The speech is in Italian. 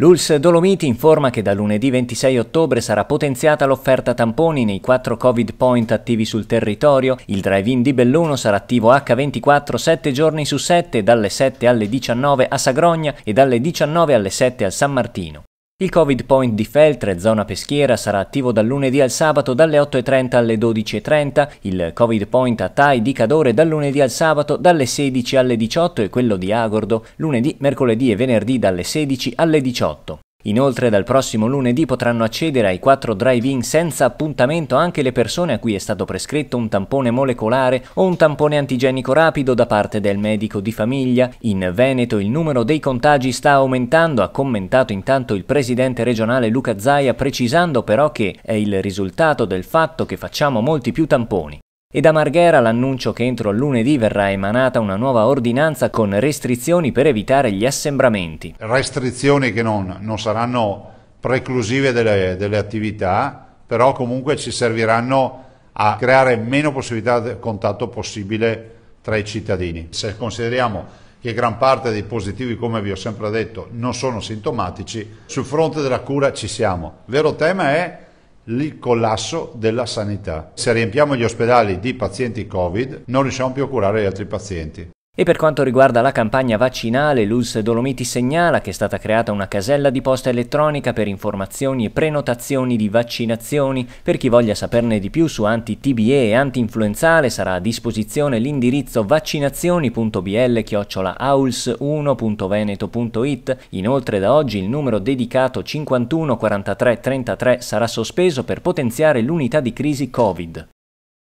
L'ULS Dolomiti informa che da lunedì 26 ottobre sarà potenziata l'offerta tamponi nei quattro Covid point attivi sul territorio. Il drive-in di Belluno sarà attivo H24 7 giorni su 7 dalle 7 alle 19 a Sagrogna e dalle 19 alle 7 al San Martino. Il Covid Point di Feltre, zona peschiera, sarà attivo dal lunedì al sabato dalle 8.30 alle 12.30, il Covid Point a Tai di Cadore dal lunedì al sabato dalle 16 alle 18 e quello di Agordo lunedì, mercoledì e venerdì dalle 16 alle 18. Inoltre dal prossimo lunedì potranno accedere ai quattro drive-in senza appuntamento anche le persone a cui è stato prescritto un tampone molecolare o un tampone antigenico rapido da parte del medico di famiglia. In Veneto il numero dei contagi sta aumentando, ha commentato intanto il presidente regionale Luca Zaia precisando però che è il risultato del fatto che facciamo molti più tamponi. E da Marghera l'annuncio che entro lunedì verrà emanata una nuova ordinanza con restrizioni per evitare gli assembramenti. Restrizioni che non, non saranno preclusive delle, delle, attività, però comunque ci serviranno a creare meno possibilità di contatto possibile tra i cittadini. Se consideriamo che gran parte dei positivi, come vi ho sempre detto, non sono sintomatici, sul fronte della cura ci siamo. Il vero tema è il collasso della sanità. Se riempiamo gli ospedali di pazienti Covid non riusciamo più a curare gli altri pazienti. E per quanto riguarda la campagna vaccinale, l'ULS Dolomiti segnala che è stata creata una casella di posta elettronica per informazioni e prenotazioni di vaccinazioni. Per chi voglia saperne di più su anti-TBE e anti-influenzale sarà a disposizione l'indirizzo vaccinazioni.bl-auls1.veneto.it. Inoltre da oggi il numero dedicato 51 43 33 sarà sospeso per potenziare l'unità di crisi Covid.